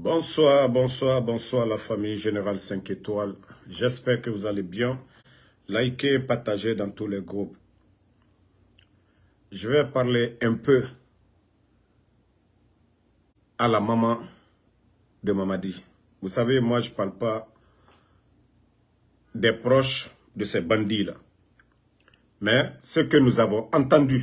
Bonsoir, bonsoir, bonsoir la famille Générale 5 étoiles. J'espère que vous allez bien. Likez partagez dans tous les groupes. Je vais parler un peu à la maman de Mamadi. Vous savez, moi je ne parle pas des proches de ces bandits-là. Mais ce que nous avons entendu,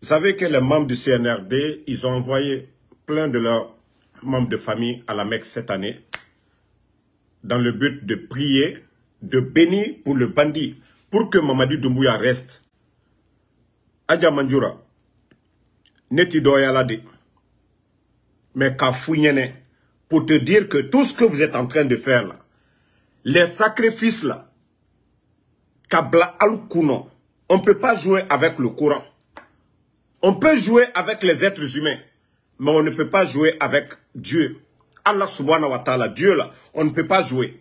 vous savez que les membres du CNRD, ils ont envoyé plein de leurs membres de famille à la Mecque cette année dans le but de prier, de bénir pour le bandit, pour que Mamadi Doumbouya reste. Adja Mandjoura, Neti Doyalade, mais Kafouyene pour te dire que tout ce que vous êtes en train de faire là, les sacrifices là, al on ne peut pas jouer avec le courant. On peut jouer avec les êtres humains, mais on ne peut pas jouer avec Dieu, Allah subhanahu wa ta'ala, Dieu là, on ne peut pas jouer.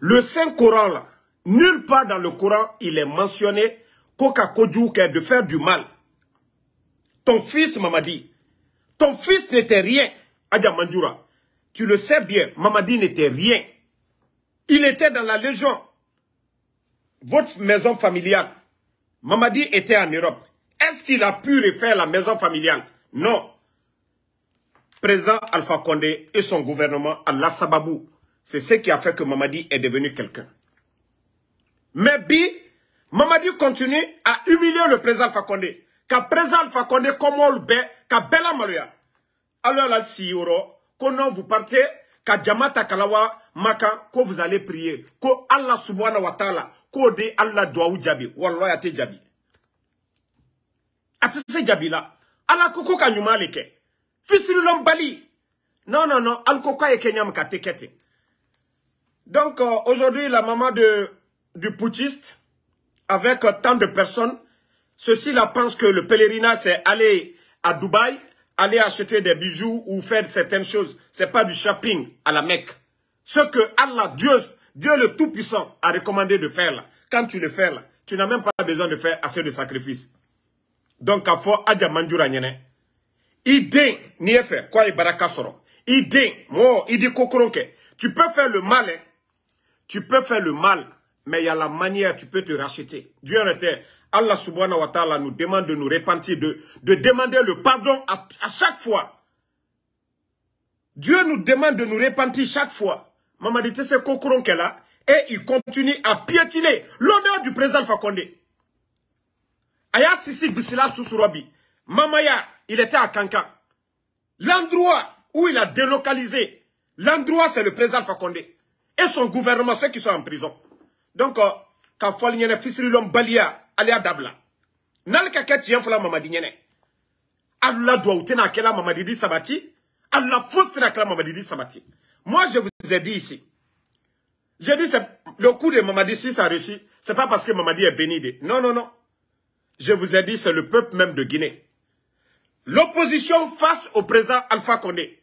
Le Saint-Coran nulle part dans le Coran, il est mentionné Coca de faire du mal. Ton fils, Mamadi, ton fils n'était rien, Adja Tu le sais bien, Mamadi n'était rien. Il était dans la légion. Votre maison familiale, Mamadi était en Europe. Est-ce qu'il a pu refaire la maison familiale Non président Alpha Condé et son gouvernement à Sababou. C'est ce qui a fait que Mamadi est devenu quelqu'un. Mais bi, Mamadi continue à humilier le président Alpha Condé. Car président Alpha Condé comme on le ka bela maria Alors là, si e vous partez, ka Djamata kalawa maka, ko vous allez prier, ko Allah subhanahu wa ta'ala, ko de Allah ou jabi, wallahi djabi. jabi. tous ces djabi là, Allah koukou ka leke l'homme bali. Non, non, non. et Kenyam Katekete. Donc, euh, aujourd'hui, la maman de, du poutiste, avec euh, tant de personnes, ceux-ci-là pensent que le pèlerinage, c'est aller à Dubaï, aller acheter des bijoux ou faire certaines choses. C'est pas du shopping à la Mecque. Ce que Allah, Dieu, Dieu le Tout-Puissant, a recommandé de faire là. Quand tu le fais là, tu n'as même pas besoin de faire assez de sacrifices. Donc, à faut... Idée, n'i il quoi iden moi, baraka tu peux faire le mal hein. tu peux faire le mal mais il y a la manière tu peux te racheter Dieu en était Allah subhanahu wa ta'ala nous demande de nous repentir de, de demander le pardon à, à chaque fois Dieu nous demande de nous repentir chaque fois. maman dit c'est kokronke là et il continue à piétiner l'honneur du président Fakonde. Aya Sisi susurabi Susurobi, Mamaya, il était à Kankan. L'endroit où il a délocalisé, l'endroit c'est le président Fakonde et son gouvernement, ceux qui sont en prison. Donc, quand euh, il Nyene, Fisri Lom Balia, à Dabla, Nal Kaka a Fola Mamadi Allah doit ou tena Mamadi dit Sabati, Allah fausse tena Kela Mamadi Sabati. Moi, je vous ai dit ici, j'ai dit, le coup de Mamadi, si ça ce n'est pas parce que Mamadi est béni. Non, non, non. Je vous ai dit, c'est le peuple même de Guinée L'opposition face au président Alpha Condé.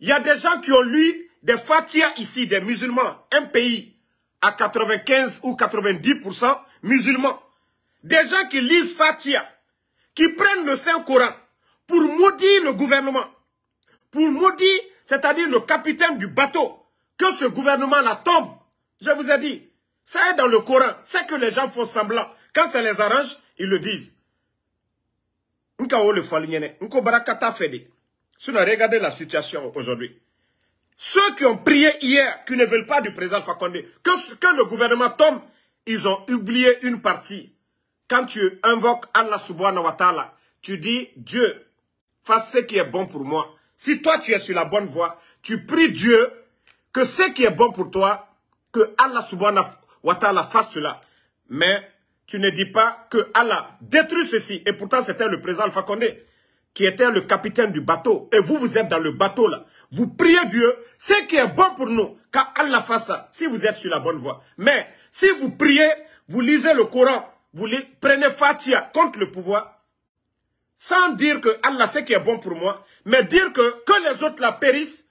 Il y a des gens qui ont lu des fatias ici, des musulmans. Un pays à 95 ou 90% musulmans. Des gens qui lisent fatia, qui prennent le Saint-Coran pour maudire le gouvernement. Pour maudire, c'est-à-dire le capitaine du bateau. Que ce gouvernement la tombe. Je vous ai dit, ça est dans le Coran. C'est que les gens font semblant. Quand ça les arrange, ils le disent le Si regardez la situation aujourd'hui, ceux qui ont prié hier, qui ne veulent pas du président Fakonde, que, que le gouvernement tombe, ils ont oublié une partie. Quand tu invoques Allah subhanahu wa ta'ala, tu dis, Dieu, fasse ce qui est bon pour moi. Si toi tu es sur la bonne voie, tu pries Dieu que ce qui est bon pour toi, que Allah subhanahu wa ta'ala fasse cela. Mais tu ne dis pas que Allah détruit ceci. Et pourtant, c'était le président Alpha qui était le capitaine du bateau. Et vous, vous êtes dans le bateau là. Vous priez Dieu, ce qui est bon pour nous, car Allah fasse ça, si vous êtes sur la bonne voie. Mais si vous priez, vous lisez le Coran, vous prenez Fatia contre le pouvoir, sans dire que Allah sait qui est bon pour moi, mais dire que, que les autres la périssent,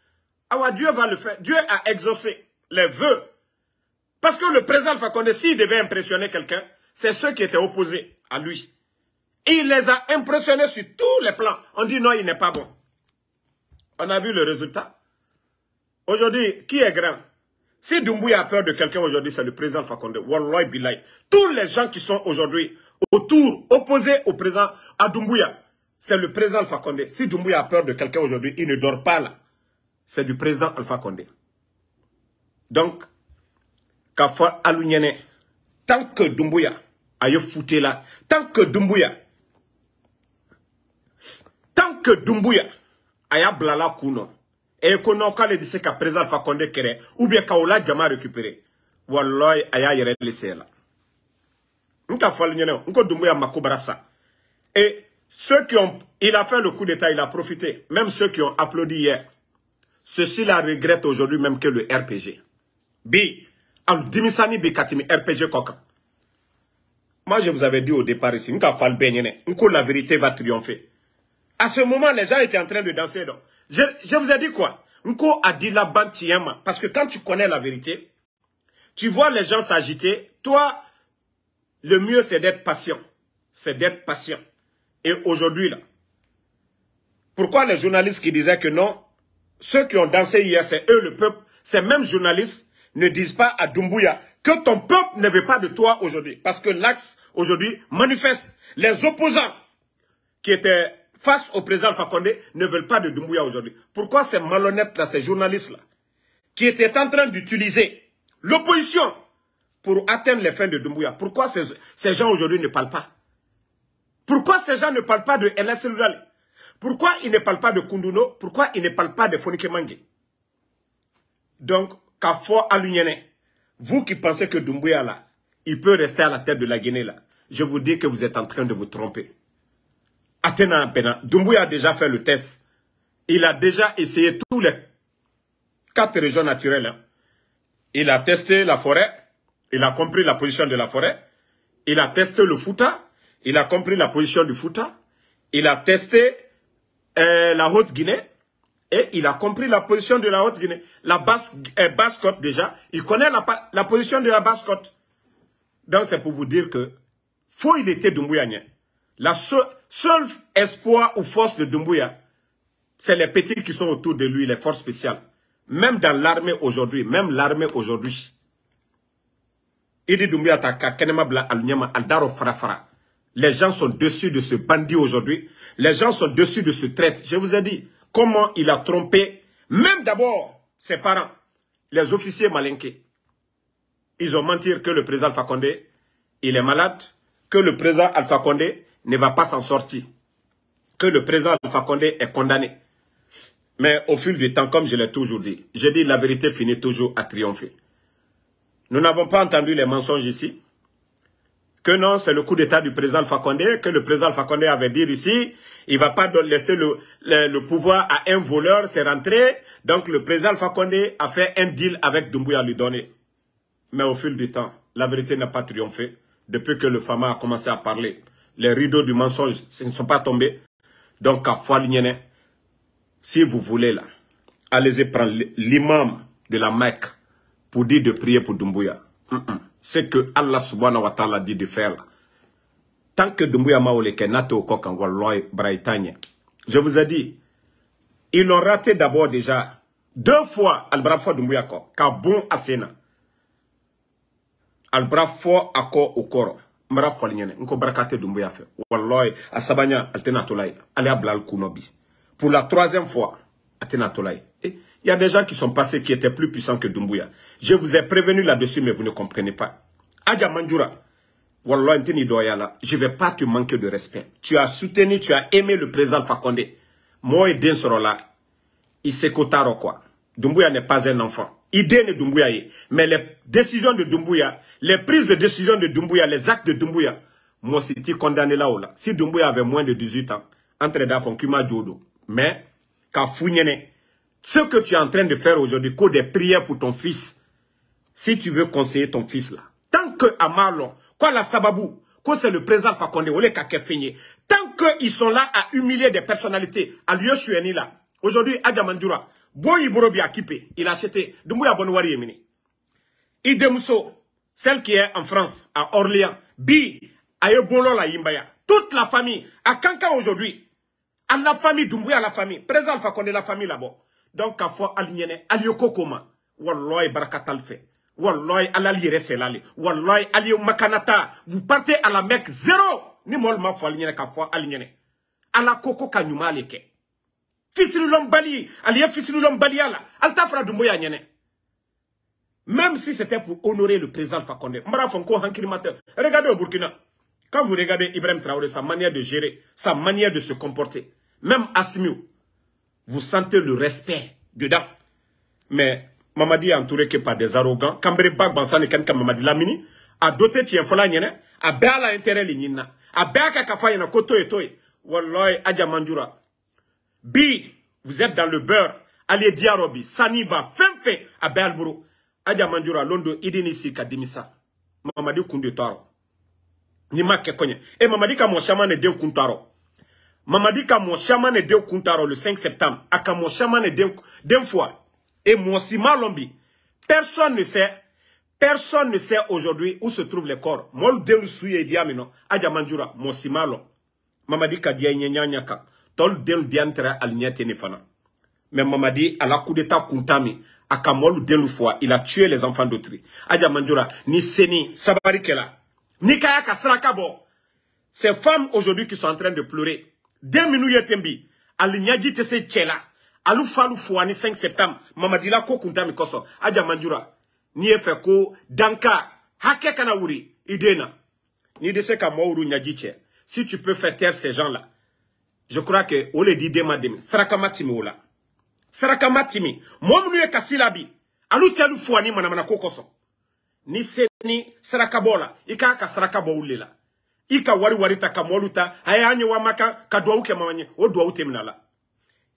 ah Dieu va le faire. Dieu a exaucé les vœux. Parce que le président Fakonde, s'il devait impressionner quelqu'un, c'est ceux qui étaient opposés à lui. il les a impressionnés sur tous les plans. On dit non, il n'est pas bon. On a vu le résultat. Aujourd'hui, qui est grand Si Dumbuya a peur de quelqu'un aujourd'hui, c'est le président Fakonde. Wallahi Tous les gens qui sont aujourd'hui autour, opposés au président, à c'est le président Alpha Si Dumbuya a peur de quelqu'un aujourd'hui, il ne dort pas là. C'est du président Alpha Condé. Donc, tant que Dumbuya fouté là. tant que dumbuya tant que dumbuya Aya blala kuno. Et kun nɔ e dit qu'à présent il président ou bien qu'on la récupérer Wallah, aya y'a là laissé la n Nous dumbuya et ceux qui ont il a fait le coup d'état il a profité même ceux qui ont applaudi hier ceux-ci la regrettent aujourd'hui même que le RPG bi al dimisani bi katimi RPG Koka. Moi, je vous avais dit au départ ici, que la vérité va triompher. À ce moment, les gens étaient en train de danser. Donc. Je, vous ai dit quoi Nko a dit la Parce que quand tu connais la vérité, tu vois les gens s'agiter. Toi, le mieux, c'est d'être patient. C'est d'être patient. Et aujourd'hui, là, pourquoi les journalistes qui disaient que non, ceux qui ont dansé hier, c'est eux le peuple, ces mêmes journalistes ne disent pas à Dumbuya que ton peuple ne veut pas de toi aujourd'hui. Parce que l'axe aujourd'hui manifeste. Les opposants qui étaient face au président Fakonde ne veulent pas de Dumbuya aujourd'hui. Pourquoi ces malhonnêtes-là, ces journalistes-là, qui étaient en train d'utiliser l'opposition pour atteindre les fins de Dumbuya. Pourquoi ces, gens aujourd'hui ne parlent pas Pourquoi ces gens ne parlent pas de LS Pourquoi ils ne parlent pas de Kunduno Pourquoi ils ne parlent pas de Fonike Mangue? Donc, Kafo vous qui pensez que Doumbouya là, il peut rester à la tête de la Guinée là, je vous dis que vous êtes en train de vous tromper. Athéna Pena. Doumbouya a déjà fait le test. Il a déjà essayé tous les quatre régions naturelles. Hein. Il a testé la forêt, il a compris la position de la forêt, il a testé le Fouta, il a compris la position du Fouta, il a testé euh, la Haute-Guinée, et il a compris la position de la Haute-Guinée. La eh, basse, déjà, il connaît la, position de la basse côte. Donc c'est pour vous dire que faut il était Dumbuyanien. La seule, espoir ou force de Dumbuya, c'est les petits qui sont autour de lui, les forces spéciales. Même dans l'armée aujourd'hui, même l'armée aujourd'hui. Il dit Dumbuya Les gens sont dessus de ce bandit aujourd'hui. Les gens sont dessus de ce traite. Je vous ai dit, comment il a trompé, même d'abord, ses parents, les officiers malinqués. Ils ont menti que le président Alpha Condé, il est malade, que le président Alpha Condé ne va pas s'en sortir, que le président Alpha Condé est condamné. Mais au fil du temps, comme je l'ai toujours dit, j'ai dit la vérité finit toujours à triompher. Nous n'avons pas entendu les mensonges ici que non, c'est le coup d'État du président Alpha que le président Alpha avait dit ici, il va pas laisser le, le, pouvoir à un voleur, c'est rentré. Donc le président Alpha a fait un deal avec Dumbuya lui donner. Mais au fil du temps, la vérité n'a pas triomphé. Depuis que le FAMA a commencé à parler, les rideaux du mensonge ne sont pas tombés. Donc à si vous voulez là, allez-y prendre l'imam de la Mecque pour dire de prier pour Doumbouya ce que Allah subhanahu wa ta'ala dit de faire. Tant que Dumbuya Maoleke n'a Bretagne, je vous ai dit, ils l'ont raté d'abord déjà deux fois al Albrafo Dumbuya Ko, car bon à Sénat. Albrafo Ako Okoro. Mara Folignan, Nko Barakate Dumbuya Fe. Walloy, Asabanya, Altenatolai, blal Kunobi. Pour la troisième fois, Atenatolai. Il y a des gens qui sont passés qui étaient plus puissants que Dumbuya. Je vous ai prévenu là-dessus, mais vous ne comprenez pas. Adja Mandjoura, je ne vais pas te manquer de respect. Tu as soutenu, tu as aimé le président Fakonde. Moi je là, il s'est quoi. Dumbuya n'est pas un enfant. Idée de Dumbuya Mais les décisions de Dumbuya, les prises de décision de Dumbuya, les actes de Dumbuya, moi, si tu condamné là-haut, si Dumbuya avait moins de 18 ans, entre d'afon Kuma Jodo. Mais, ce que tu es en train de faire aujourd'hui, c'est des prières pour ton fils, si tu veux conseiller ton fils là, tant que Amalon, quoi la Sababou, Quoi c'est le président Fakonde, ou les Feigné. tant qu'ils sont là à humilier des personnalités, à lieu là, aujourd'hui, Bon Boy a Akipé, il a acheté Dumbuya Bonouari Emini. Idemso, celle qui est en France, à Orléans, Bi, à la Yimbaya, toute la famille, à Kanka aujourd'hui, à la famille Dumbuya, la famille, président Fakonde, la famille là-bas. Donc, à fois, Alignene, Alioko Koma, Wallah, Barakatal fait. Wallahi, Allah yere selale. Wallahi, Ali makanata. Vous partez à la Mecque, zéro. Ni mol ma fo alignene ka fo Ala koko ka nyuma aleke. Fisilu lombali, aliye fisilu lombali ala. Alta fra dumboya nyene. Même si c'était pour honorer le président Fakonde. Mbara Fonko Regardez au Burkina. Quand vous regardez Ibrahim Traoré, sa manière de gérer, sa manière de se comporter. Même Asmiou. Vous sentez le respect dedans. Mais Mamadi est entouré que par des arrogants. Kambere Bak kan Kanka Mamadi Lamini. A doté Tienfola Nyene. A la intérêt Lignina. A ka Kafa na Koto et Toi. Wallahi Adja Mandjura. Bi, vous êtes dans le beurre. Allez Diarobi, Saniba, Femfe, A Béalbourou. Adja Mandjura, Londo Idinisi Kadimisa. Mamadi Kounde Taro. Nima Kekonye. Eh, et Mamadi chaman est Deu Kuntaro. Mamadi chaman est Deu Kuntaro le 5 septembre. Akamoshama Kuntaro, Deu fois et Monsi Malombi. Personne ne sait, personne ne sait aujourd'hui où se trouvent les corps. Mon Delu Souye Diamino, Adjamanjura, Monsi mama Mamadi Kadia Nyanyaka. Tol del Diantra Alniate fana. Mais Mamadi, à la coup d'état Kuntami, Akamol Delu fois il a tué les enfants d'autrui. Adjamanjura, ni Seni, Sabarikela. Ni Kaya Kasrakabo. Ces femmes aujourd'hui qui sont en train de pleurer. Deux minutes, Tembi. Alignadji Tese Tchela. alufa alufu fuani 5 septembre mamadila ko kunta mi aja manjura ni efe ko danka hake kana uri idena ni dese ka ka uru nyajiche si tu peux faire taire ces gens là je crois que on le dit dema demi sarakama timi ola sarakama timi momu ye kasila bi alu alufu fuani manamana mana ko koso ni se ni bola ika ka bo ulila ika wari wari ta kamoluta hayanye wa maka ka duwauke mamanye o duwaute mnala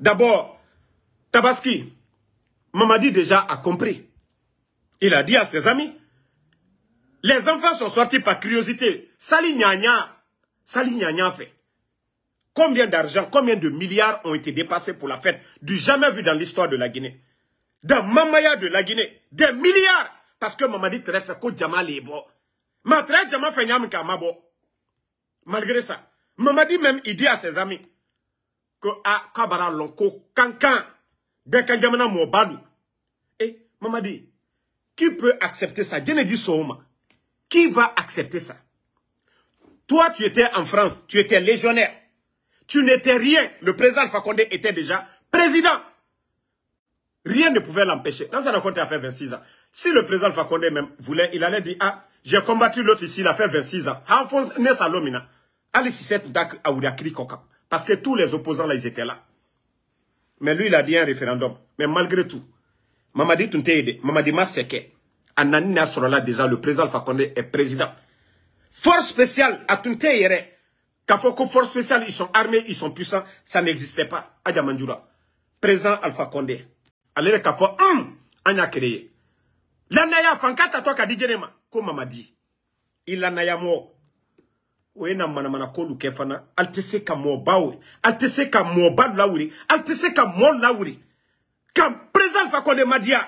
d'abord tabaski mamadi déjà a compris il a dit à ses amis les enfants sont sortis par curiosité sali Nyanya, sali Nyanya fait combien d'argent combien de milliards ont été dépassés pour la fête du jamais vu dans l'histoire de la Guinée dans mamaya de la Guinée des milliards parce que mamadi très fait ko Djama le Mabo. ma malgré ça dit même, il dit à ses amis que ah, bah, ben, à Kabara Lonko, Kankan, Bekanjamana Mobalu. Et Mamadi, qui peut accepter ça Soma. qui va accepter ça Toi, tu étais en France, tu étais légionnaire. Tu n'étais rien. Le président Fakonde était déjà président. Rien ne pouvait l'empêcher. Dans sa compte il a fait 26 ans. Si le président Fakonde même voulait, il allait dire, ah, j'ai combattu l'autre ici, il a fait 26 ans. Salomina. Allez si cette DAC Aoudakri Kokam. Parce que tous les opposants là, ils étaient là. Mais lui, il a dit un référendum. Mais malgré tout, Mamadi Tunte aidé. Mamadi Maseke. Anani Nasrallah déjà, le président Alpha est président. Force spéciale à Tunte Yere. Kafoko, force spéciale, ils sont armés, ils sont puissants. Ça n'existait pas. Adjamandjura. Président Alpha Condé. Allez, Kafo, hum, a créé. L'anaya Fankata, toi, Kadijenema. Comme Mamadi. Il l'anaya mo. o ye na manamanakolu kɛ fana ali tɛ se ka mɔba ali tɛ se ka mɔba lawuri ali tɛ se ka mɔ lawuri ka président alpha konde madiya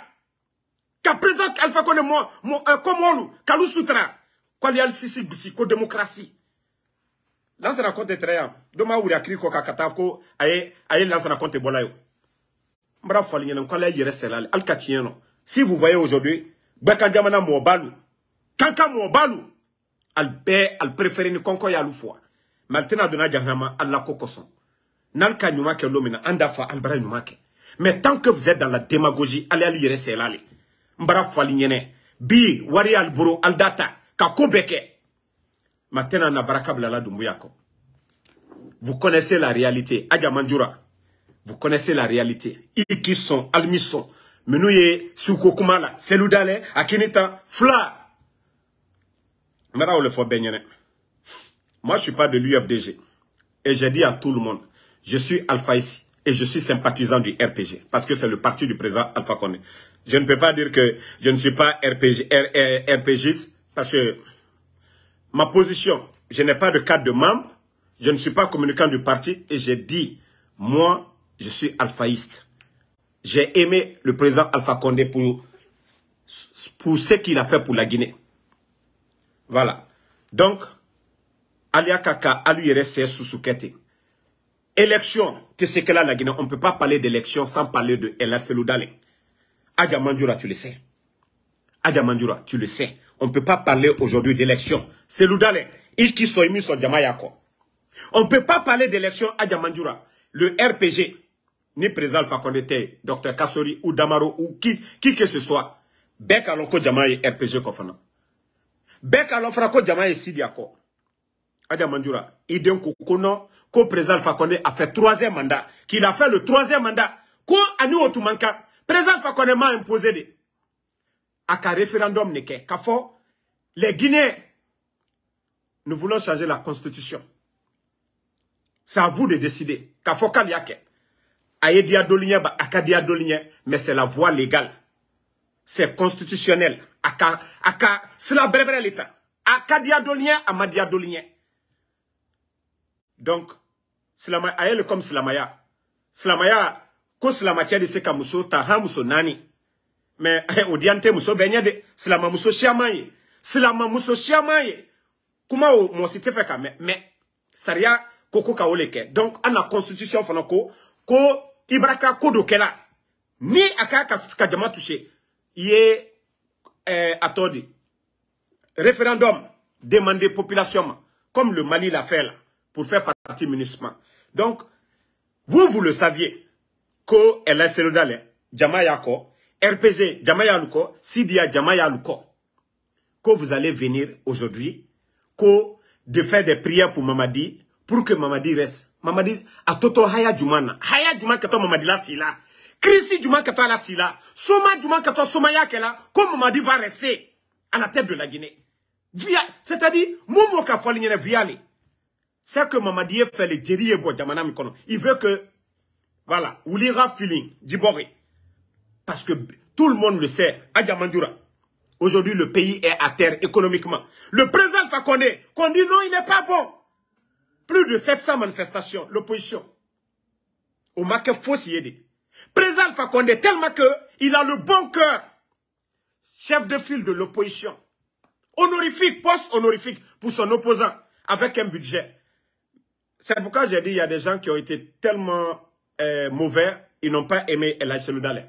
ka président alpha konde mɔ mɔ ɛ kɔmɔlu k'alu sutura k'ale hali sisi gosi ko démocratie lansana kɔnte tɛrɛ yan dɔ ma wuri a kiri kɔ kan ka taa ko a ye a ye lansana kɔnte bɔla ye n bara fali ɲɛna k'ale yɛrɛ sɛlɛ ale ali ka tiɲɛ nɔ si vous voyez aujourd'hui gbɛkan jamana mɔba lu kankan mɔba lu. Al pe al perefere ni kɔnkɔ Maintenant, fua mɛ dona ala ka andafa tant que vous êtes dans la démagogie allez fali bi wari al buru al data ka na la vous connaissez la réalité manjura vous connaissez la réalité i qui sont al sɔn minnu ye suko kuma akinita Fla moi, je suis pas de l'UFDG. Et j'ai dit à tout le monde, je suis Alpha et je suis sympathisant du RPG parce que c'est le parti du président Alpha Condé. Je ne peux pas dire que je ne suis pas RPG, RPGiste parce que ma position, je n'ai pas de cadre de membre, je ne suis pas communicant du parti et j'ai dit, moi, je suis alphaïste. J'ai aimé le président Alpha Condé pour, pour ce qu'il a fait pour la Guinée. Voilà. Donc, Alia Kaka, Alu Susukete. Élection, tu sais que là, la Guinée, on ne peut pas parler d'élection sans parler de Ella Seloudale. Mandioura, tu le sais. Mandioura, tu le sais. On ne peut pas parler aujourd'hui d'élection. Seloudale, il qui soit émis sur Djamayako. On ne peut pas parler d'élection Mandioura. Le RPG, ni qu'on était Dr Kassori ou Damaro ou qui, qui que ce soit, Bek Alonko Djamaye RPG Kofana. Bek k'a lɔn ko jama si a manjura ko président Fakone a fait troisième mandat qu'il a fait le troisième mandat ko a nous troisième mandat. président Fakone m'a imposé des Aka référendum n'est kɛ les Guinéens nous voulons changer la constitution c'est à vous de décider Kaffo faut qu'il y ait a ba mais c'est la voie légale c'est constitutionnel Aka, Aka, cela berbere l'état aka diadolien a ma donc cela a elle comme cela cela de se ka muso ta muso mais eh, odiante muso bɛɛ de silamamuso siyaman muso silamamuso siyaman kuma o mɔgɔ moi me, fait ka mais saria ko ko donc à la constitution fana ko ibraka co dokela, ni aka k'a touché ye eh, attendez, référendum, demander population, comme le Mali l'a fait là, pour faire partie ministre Donc, vous, vous le saviez, que RPG, Sidia, que vous allez venir aujourd'hui, que de faire des prières pour Mamadi, pour que Mamadi reste. Mamadi, à Toto Haya Jumana. Haya Jumana, Mamadi là, c'est là. Kirisi à kata la sila. Soma Soma ya kela. Comme Mamadi va rester à la tête de la Guinée. C'est-à-dire, Momo est Viali. C'est que Mamadi fait le Djeri Ego Mikono. Il veut que, voilà, Oulira Feeling, Diboré. Parce que tout le monde le sait, à Diamandura. Aujourd'hui, le pays est à terre économiquement. Le président Fakonde, qu'on dit non, il n'est pas bon. Plus de 700 manifestations, l'opposition. Au maquet, faut s'y aider. Président Fakonde tellement qu'il a le bon cœur, chef de file de l'opposition, honorifique, poste honorifique pour son opposant, avec un budget. C'est pourquoi j'ai dit il y a des gens qui ont été tellement euh, mauvais, ils n'ont pas aimé El Seloudalé.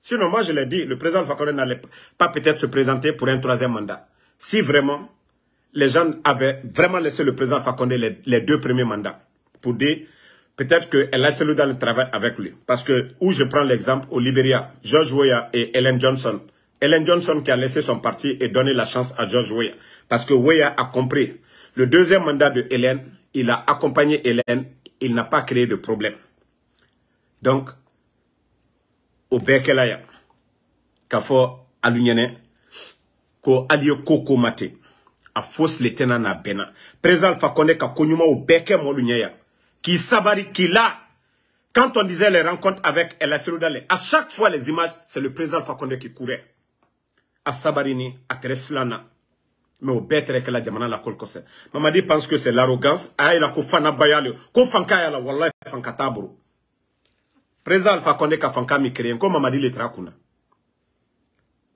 Sinon, moi je l'ai dit, le président Fakonde n'allait pas peut-être se présenter pour un troisième mandat. Si vraiment, les gens avaient vraiment laissé le président Fakonde les, les deux premiers mandats, pour dire Peut-être qu'elle a celui dans le travail avec lui. Parce que, où je prends l'exemple, au Liberia, George Weah et Ellen Johnson. Ellen Johnson qui a laissé son parti et donné la chance à George Weah. Parce que Weah a compris. Le deuxième mandat de Ellen, il a accompagné Hélène, il n'a pas créé de problème. Donc, au Bekelaya, Kafo Alunyane, Ko Alio Koko Mate, a fos le na Bena. Président Fakone Kakonyuma au Beke qui Sabari, qui là, quand on disait les rencontres avec El Dalé, à chaque fois les images, c'est le président Fakonde qui courait. À Sabarini, à Treslana. Mais au bête, que la jamana la Maman Mamadi pense que c'est l'arrogance. Aïe ah, la kofana bayale. Kofanka la wallahi fankatabro. Président Alpha qui Kafanka Mikrien, comme Mamadi le Trakuna.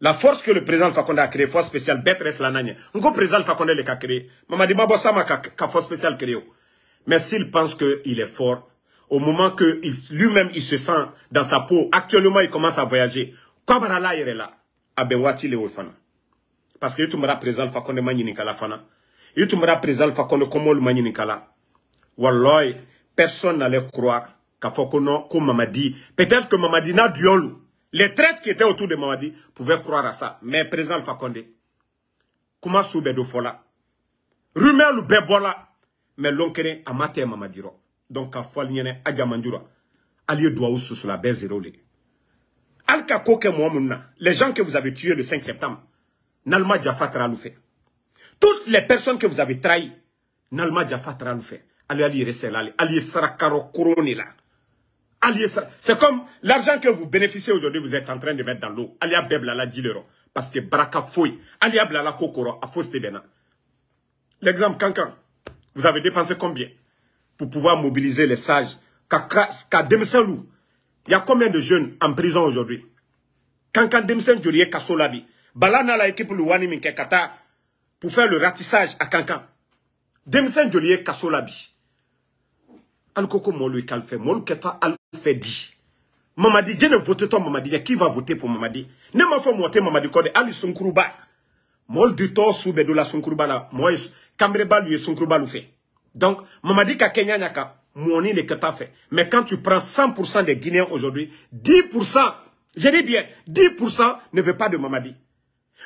La force que le président Fakonde a créé, force spéciale, bête reste la nagne. président le a Mamadi ka force spéciale créé. Mais s'il pense qu'il est fort, au moment que lui-même il se sent dans sa peau, actuellement il commence à voyager. Kwabarala irela, abewati ah le wefana. Parce que yutumara présent fakonde manyinikala fana. Yutumara présent fakonde komol manyinikala. Walloy, personne n'allait croire qu'Afokono, comme Mamadi, peut-être que Mamadi n'a Les traites qui étaient autour de Mamadi pouvaient croire à ça. Mais présent fakonde, comment soube de fola? Rumel bebola. Mais lon kelen a ma tɛ mamadiro donc à fɔ ali ɲɛnɛ a jamanjura ali douaou sous la bɛɛ zerew le ali ka ko les gens que vous avez tués le 5 septembre n'alma jafa taara fait toutes les personnes que vous avez trahies, n'alma jafa taara fait fɛ ali là yɛrɛ sɛla ale ali c'est comme l'argent que vous bénéficiez aujourd'hui vous êtes en train de mettre dans l'eau ali y'a bɛɛ la le parce que braka fouille. ali y'a kokoro la a fausse bena l'exemple cancan vous avez dépensé combien pour pouvoir mobiliser les sages Demselou, il y a combien de jeunes en prison aujourd'hui Kankan Demsen Kasolabi, Balana la équipe Louani Minkekata pour faire le ratissage à Kankan. Demsen Kassolabi. Kasolabi. Alkoko Molu e Kalfe, Molu Keta Alfe dit. Mamadi, je ne vote pas Mamadi. Qui va voter pour Mamadi Ne pas moi te Mamadi Kode. Ali Sunkuruba. Mol du tort sous Bedoula Sunkuruba Moi, Kamreba lui et groupe lui fait. Donc, Mamadi Kakenya Nyaka, Mouani que pas fait. Mais quand tu prends 100% des Guinéens aujourd'hui, 10%, je dis bien, 10% ne veut pas de Mamadi.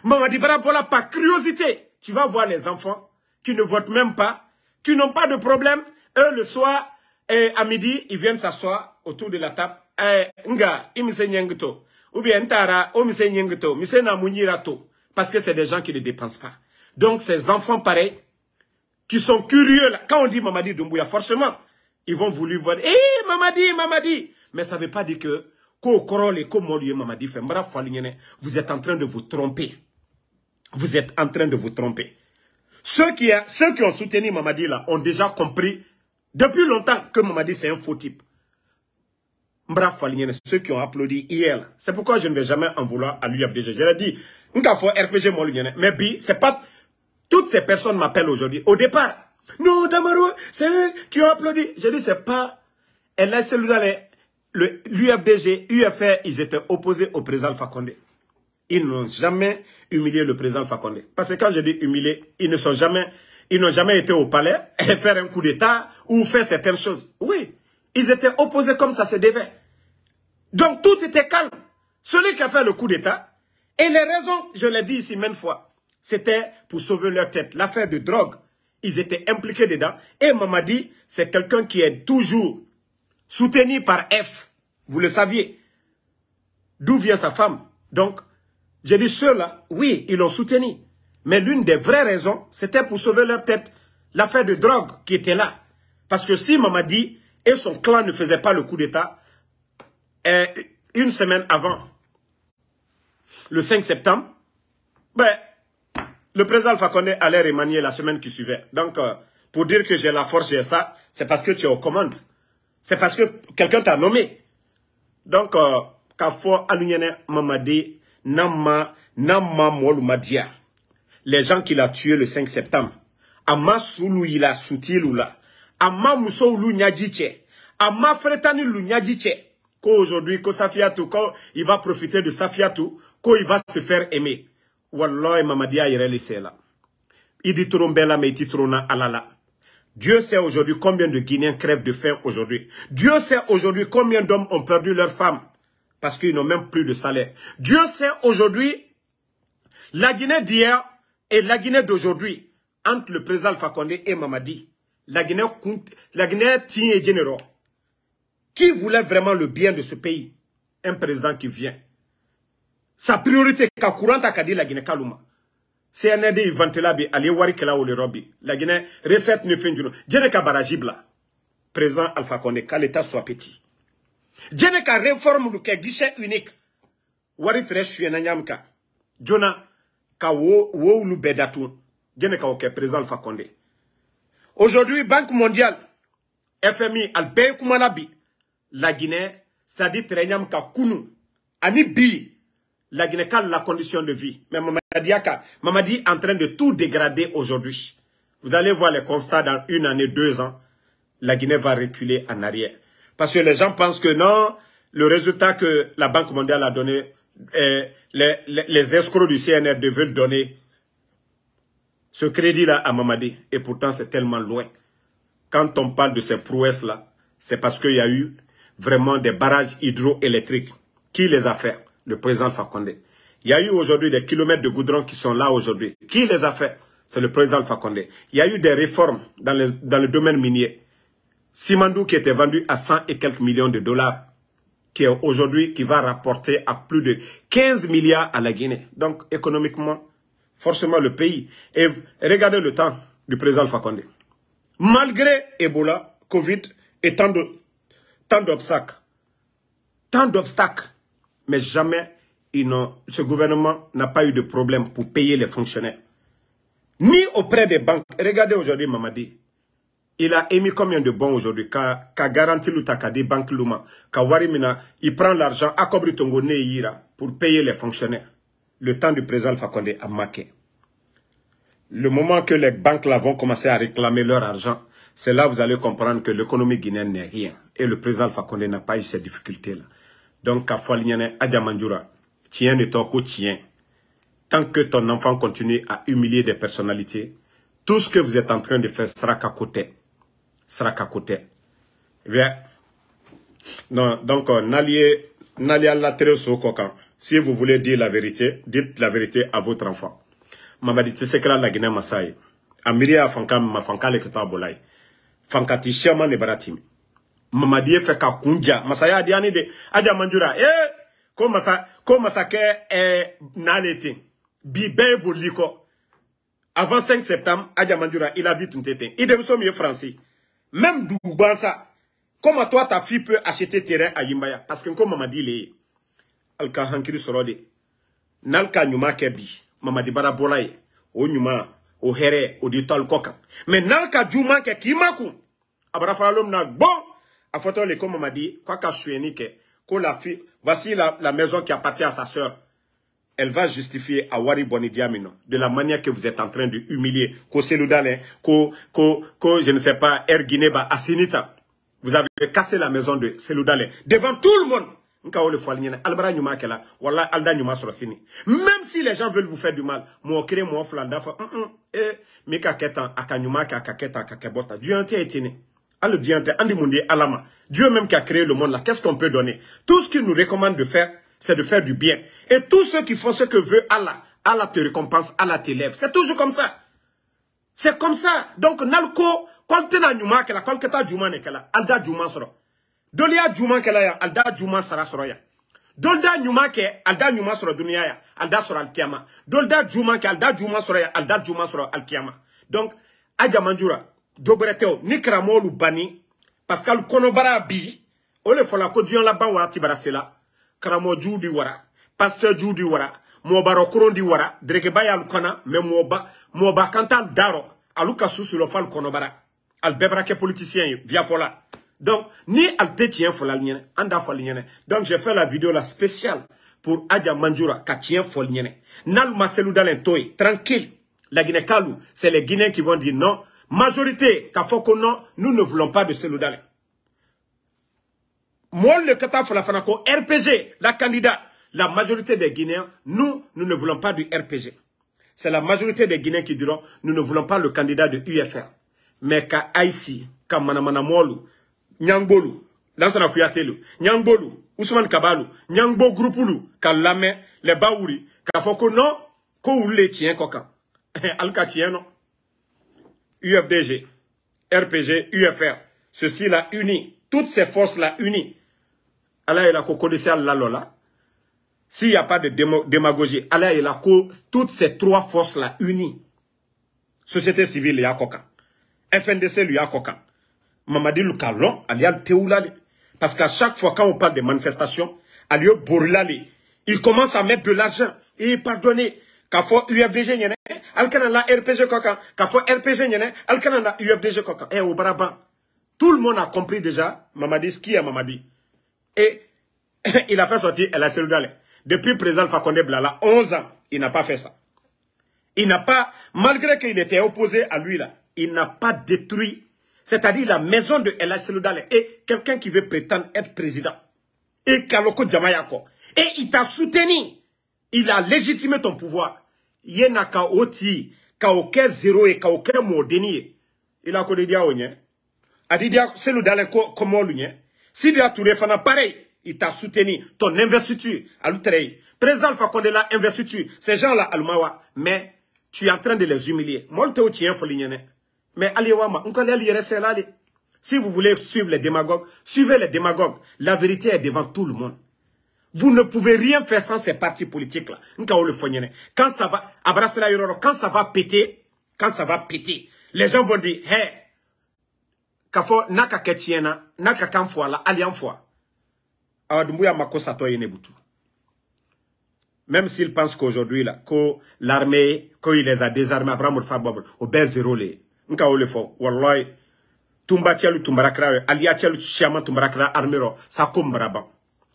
Mamadi Barabola, par curiosité, tu vas voir les enfants qui ne votent même pas, qui n'ont pas de problème. Eux, le soir, et eh, à midi, ils viennent s'asseoir autour de la table. Eh, Nga, ou bien Ntara, Parce que c'est des gens qui ne dépensent pas. Donc, ces enfants, pareils, qui sont curieux. Là. Quand on dit Mamadi Doumbouya, forcément, ils vont vouloir voir. Eh, Mamadi, Mamadi. Mais ça ne veut pas dire que vous êtes en train de vous tromper. Vous êtes en train de vous tromper. Ceux qui, ceux qui ont soutenu Mamadi là ont déjà compris depuis longtemps que Mamadi c'est un faux type. Ceux qui ont applaudi hier, c'est pourquoi je ne vais jamais en vouloir à l'UFDG. Je l'ai dit, RPG mais c'est pas... Toutes ces personnes m'appellent aujourd'hui. Au départ, non, Damaro, c'est eux qui ont applaudi. Je dis c'est pas l'UFDG, UFR, ils étaient opposés au président Fakonde. Ils n'ont jamais humilié le président Fakonde. Parce que quand je dis humilié, ils ne sont jamais, ils n'ont jamais été au palais et faire un coup d'État ou faire certaines choses. Oui, ils étaient opposés comme ça se devait. Donc tout était calme. Celui qui a fait le coup d'État, et les raisons, je l'ai dit ici même fois, c'était pour sauver leur tête. L'affaire de drogue, ils étaient impliqués dedans. Et Mamadi, c'est quelqu'un qui est toujours soutenu par F. Vous le saviez. D'où vient sa femme Donc, j'ai dit ceux-là, oui, ils l'ont soutenu. Mais l'une des vraies raisons, c'était pour sauver leur tête. L'affaire de drogue qui était là. Parce que si Mamadi et son clan ne faisaient pas le coup d'État, euh, une semaine avant, le 5 septembre, ben, le président Alpha Condé allait remanier la semaine qui suivait. Donc, euh, pour dire que j'ai la force, j'ai ça, c'est parce que tu es aux commandes. C'est parce que quelqu'un t'a nommé. Donc, euh, Kafo Alunyane Mamadi, n'ama Namma Les gens qu'il a tué le 5 septembre. Ama Soulou, il a Soutilula. Ama Ama Fretani Qu'aujourd'hui, qu'au Safiatou, il va profiter de Safiatou, qu'il va se faire aimer wallahi Mamadi c'est là. Alala. Dieu sait aujourd'hui combien de Guinéens crèvent de faim aujourd'hui. Dieu sait aujourd'hui combien d'hommes ont perdu leur femme parce qu'ils n'ont même plus de salaire. Dieu sait aujourd'hui la Guinée d'hier et la Guinée d'aujourd'hui entre le président Alpha et Mamadi. La Guinée, la tient et généraux. Qui voulait vraiment le bien de ce pays Un président qui vient sa priorité ka courant ka di laginɛ kalu ma cnd ivantela be ale ye warikɛla wole rɔ bi laginɛ recette ni fɛn julo jɛnɛ ka baraji bila président alpha condé k'ale ta soit petit jɛnɛ ka réforme lu kɛ guichet unique wari tɛrɛ suyɛna ɲam kan joona ka wo wowlu bɛɛ datu jɛnɛ ka o kɛ président alpha condé aujourd'hui banque mondiale fmi al bɛɛ kumana bi laginɛ c'est à dire tɛrɛ ɲam ka kunu ani bi la guinée la condition de vie. Mais Mamadi est en train de tout dégrader aujourd'hui. Vous allez voir les constats dans une année, deux ans. La Guinée va reculer en arrière. Parce que les gens pensent que non, le résultat que la Banque mondiale a donné, eh, les, escrocs du CNR veulent donner ce crédit-là à Mamadi. Et pourtant, c'est tellement loin. Quand on parle de ces prouesses-là, c'est parce qu'il y a eu vraiment des barrages hydroélectriques. Qui les a faits le président Alpha Il y a eu aujourd'hui des kilomètres de goudron qui sont là aujourd'hui. Qui les a fait C'est le président Alpha Il y a eu des réformes dans le, domaine minier. Simandou qui était vendu à 100 et quelques millions de dollars, qui est aujourd'hui, qui va rapporter à plus de 15 milliards à la Guinée. Donc, économiquement, forcément le pays. Et regardez le temps du président Alpha Malgré Ebola, Covid et tant d'obstacles, tant d'obstacles, mais jamais ce gouvernement n'a pas eu de problème pour payer les fonctionnaires. Ni auprès des banques. Regardez aujourd'hui Mamadi. Il a émis combien de bons aujourd'hui Qu'a qu garanti des banques Luma. Warimina, il prend l'argent à Tongo pour payer les fonctionnaires. Le temps du président Fakonde a marqué. Le moment que les banques vont commencer à réclamer leur argent, c'est là que vous allez comprendre que l'économie guinéenne n'est rien. Et le président Fakonde n'a pas eu ces difficultés-là. Donc à fɔ ɲɛnɛ de ko tant que ton enfant continue à humilier des personnalités tout ce que vous êtes en train de faire sera qu'à côté sera qu'à côté bien non donc euh, n'allez à la terre au coquin si vous voulez dire la vérité dites la vérité à votre enfant mamadi dit c'est que là masa ye a miiri y'a fanka ma fanka le kɛ to fankati ne bara mamadi fait fɛ Masaya kun ja de aja manjura Eh. ko masa ko masake nalete bi bɛɛ ben avant 5 septembre aja manjura il a vu tout tete ten i français. même dugu gansa comment toi ta fille peut acheter terrain à Yimbaya parce que comme mamadi le Alka alka hankiri Sorode. de n'ali bi mamadi o nyuma. o here, o di mais nalka ka ke k'i makou kun à Fauton le on m'a dit, quoi qu'à la fille, voici la, maison qui appartient à sa sœur. Elle va justifier à Wari Bonidiamino de la manière que vous êtes en train de humilier. Ko Seloudane, ko, ko, je ne sais pas, Erguineba Asinita. Vous avez cassé la maison de Seloudane devant tout le monde. Même si les gens veulent vous faire du mal, moi crée moi en eh, fa. de mika ketan aka nyuma Dieu même qui a créé le monde là, qu'est-ce qu'on peut donner Tout ce qu'il nous recommande de faire, c'est de faire du bien. Et tous ceux qui font ce que veut Allah, Allah te récompense, Allah lève. C'est toujours comme ça. C'est comme ça. Donc, Nalko, Koltena Nyuma, Kela, Kolketa Juma, Nekela, Alda Djuma Soro. Dolia Juma, Kela, Alda Djuma Sara Dolda Nyuma, Ke, Alda Nyuma Soro Dunia, Alda Soro Al-Kiyama. Dolda Juma, Ke, Alda Juma ya, Alda Djuma Soro Al-Kiyama. Donc, Adja Manjura, dɔ teo, ni karamɔgɔ ou bani parce que Konobara bi Ole Fola fɔla ko diɲɛ sela wara pasteur juw bi wara mɔɔbarɔ koron di wara derekeba y'alu kana mɛ mɔɔba mɔɔba kan daro susu politicien via donc ni al tetien fola anda alu donc j'ai fait la vidéo la spéciale pour Adja Manjura Katien tiɲɛ fɔli Nal n'alu ma selu tranquille, la c'est les guinéens qui vont dire non majorité k'a nous ne voulons pas de Sélodalin Moi, le Qatar, rpg la candidate, la majorité des guinéens nous nous ne voulons pas du rpg c'est la majorité des guinéens qui diront nous ne voulons pas le candidat de ufr mais ka Ici ka manamana lansana kuyatelu Nyangbolu, usman kabalu Nyangbo groupulu ka lame les baouri k'a non ko le UFDG, RPG, UFR. Ceci l'a uni. Toutes ces forces l'a uni. Allah il la Lola. S'il n'y a pas de démagogie, Allah la toutes ces trois forces l'a uni. Société civile il y a FNDC y a Mamadi a Alial Teoulali. Parce qu'à chaque fois quand on parle de manifestations, il commence à mettre de l'argent. Et pardonnez, Kafo UFDG ɲɛnɛ hali kana RPG kɔ Kafo RPG ɲɛnɛ hali kana UFDG kɔ Eh, au Brabant, tout le monde a compris déjà Mamadi ce qui est Mamadi et il a fait sortir El Hasselou depuis président Fakonde Blala 11 ans il n'a pas fait ça il n'a pas malgré qu'il était opposé à lui là il n'a pas détruit c'est-à-dire la maison de El Hasselou et quelqu'un qui veut prétendre être président et Kaloko Jamayako et il t'a soutenu il a légitimé ton pouvoir. Il qu'à oti, ka aucun zéro et aucun mot dénié. Il a connu A dit dia, c'est le dalé Si dia tout pareil, il t'a soutenu. Ton investiture, à Président Fakonde la investiture. Ces gens-là, Almawa. Mais, tu es en train de les humilier. Molte au tien, Mais, allez, wama, on connaît l'IRSL, Si vous voulez suivre les démagogues, suivez les démagogues. La vérité est devant tout le monde. Vous ne pouvez rien faire sans ces partis politiques-là. le Quand ça va, quand ça va péter, quand ça va péter, les gens vont dire, hé, hey, kafo naka ketiena, naka kanfwa la, ali Awadumbuya makosa toye butu. Même s'ils pensent qu'aujourd'hui, là, que l'armée, qu'il les a désarmés, Abraham Fabab, au bain zéro, les, nka ou le fo, wallahi, tumba tchelu tumbarakra, alia tchelu tchiaman tumbarakra, armero, ça kumbraba.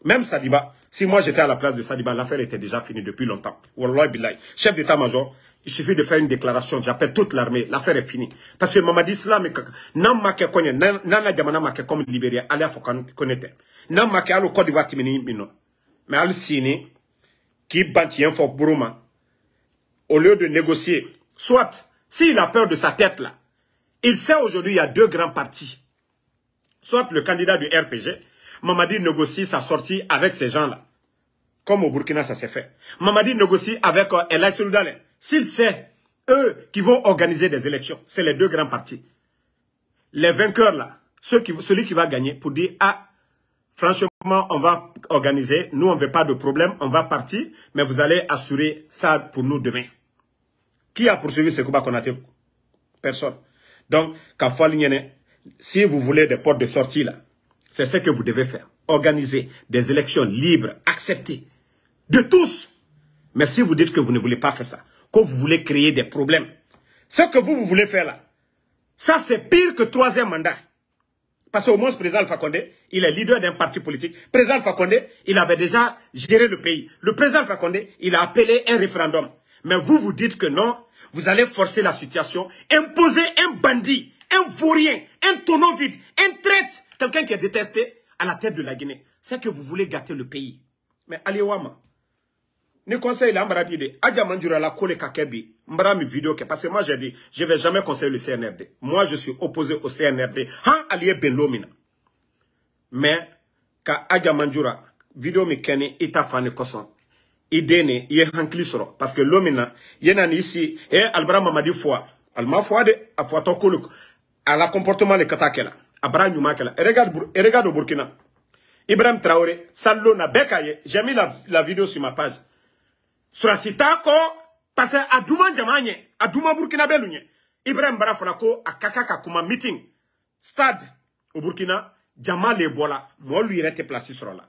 Même ça dit, bah, si moi j'étais à la place de Saliba, l'affaire était déjà finie depuis longtemps. Wallah Billahi. Chef d'état-major, il suffit de faire une déclaration, j'appelle toute l'armée, l'affaire est finie. Parce que Mamadi Islam, nan make konye, nan la jamana make comme Liberia, allez à Fokanete. Nan make alo Côte d'Ivoire mino. Mais al sini, qui bâtit un fort bourouma au lieu de négocier, soit, s'il a peur de sa tête là, il sait aujourd'hui, il y a deux grands partis. Soit le candidat du RPG, Mamadi négocie sa sortie avec ces gens-là. Comme au Burkina, ça s'est fait. Mamadi négocie avec El euh, El S'il sait, eux qui vont organiser des élections, c'est les deux grands partis. Les vainqueurs, là, celui qui va gagner pour dire, ah, franchement, on va organiser, nous, on ne veut pas de problème, on va partir, mais vous allez assurer ça pour nous demain. Qui a poursuivi ce combat qu'on a Personne. Donc, si vous voulez des portes de sortie, là, c'est ce que vous devez faire. Organiser des élections libres, acceptées, de tous. Mais si vous dites que vous ne voulez pas faire ça, que vous voulez créer des problèmes, ce que vous, vous voulez faire là, ça c'est pire que troisième mandat. Parce qu'au moins, président Alpha il est leader d'un parti politique. Président Alpha il avait déjà géré le pays. Le président Alpha il a appelé un référendum. Mais vous, vous dites que non, vous allez forcer la situation, imposer un bandit, un vaurien, un tonneau vide, un traite Quelqu'un qui est détesté à la tête de la Guinée. C'est que vous voulez gâter le pays. Mais allez wama. Ne conseille la m'bradi. Adja Mandjura la kole kakebi. mi vidéo ke. Parce que moi j'ai dit, je vais jamais conseiller le CNRD. Moi je suis opposé au CNRD. Han allié Belomina. Mais, ka Adja Mandjura, vidéo mi kene ita fane koson. Idene, ye han klisoro. Parce que l'omina, yenan ici, et Albra Mamadi foi. Alma foi de, a ton à la comportement de Katakela. a bara ɲuman kɛla regarde au burkina ibrahim traore sallo na bɛɛ k'a ye j'ai mis la, la vidéo sur ma page surasi t'a kɔ parce que a duma jama ɲɛ a duma burkina bɛ lu ɲɛ ibrahim bara fana ko a ka kan ka kuma meeting stade au burkina jama le bɔla mɔɔlu yɛrɛ tɛ plasi sɔrɔ la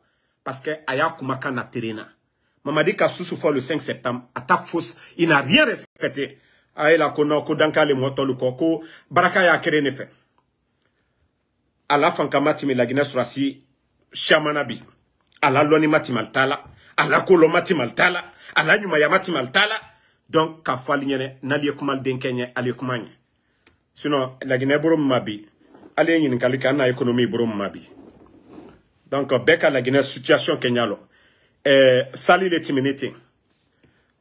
parce que a y'a kumakan na teren na mamadi ka susu fɔ le 5 septembre a ta fausse il n'a rien respecté a ye la ko non ko dankale mɔɔ tɔlu kɔ ko baraka y'a kere ne fɛ ala fankama timi lagina surasi shamana bi ala lɔni mati maltala ala kolo mati maltala ala ɲumaya mati maltala donc k'a fɔ ali ɲɛnɛ n'ali ye kuma denkɛ ɲɛ ali ye kuma ɲɛ sinon laginɛ boro min ma bi ale ye ɲininkali kɛ an n'a ekonomi boro min ma bi donc bɛɛ ka laginɛ situation kɛ ɲa lɔ ɛɛ sali le timini ten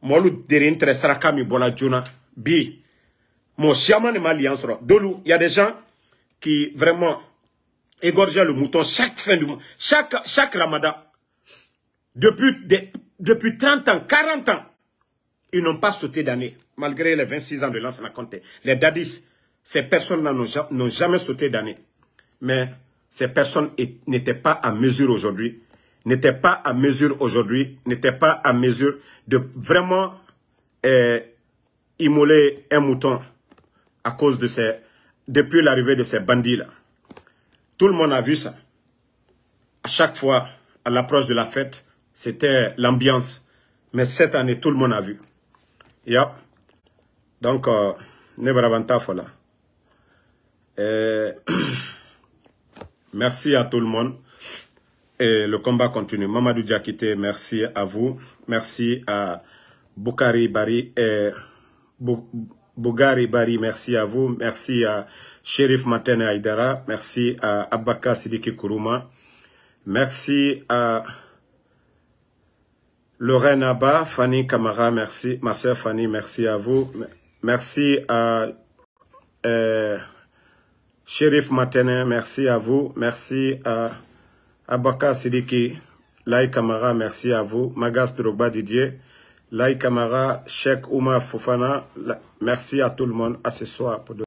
mɔlu deren tɛrɛ saraka min bɔla joona bi mɔɔ siyaman ne ma liyan sɔrɔ dolu y a des gens qui vraiment égorgeait le mouton chaque fin du mois, chaque, chaque ramadan. Depuis, 30 ans, 40 ans, ils n'ont pas sauté d'année, malgré les 26 ans de Lance compté. Les dadis, ces personnes-là n'ont jamais sauté d'année. Mais ces personnes n'étaient pas à mesure aujourd'hui, n'étaient pas à mesure aujourd'hui, n'étaient pas à mesure de vraiment euh, immoler un mouton à cause de ces, depuis l'arrivée de ces bandits-là. Tout le monde a vu ça. À chaque fois, à l'approche de la fête, c'était l'ambiance. Mais cette année, tout le monde a vu. Yep. Donc, euh, merci à tout le monde. Et le combat continue. Mamadou Diakité, merci à vous. Merci à Bukari, Bari et Bougari Bari, merci à vous. Merci à Sheriff Matene Aydara. Merci à Abaka Sidiki Kuruma. Merci à Lorraine Abba, Fanny Kamara, merci. Ma soeur Fanny, merci à vous. Merci à euh, Matene, merci à vous. Merci à Abaka Sidiki, Lai Kamara, merci à vous. Magas Piroba Didier, Laï Sheikh Cheikh Oumar Fofana, merci à tout le monde à ce soir. Pour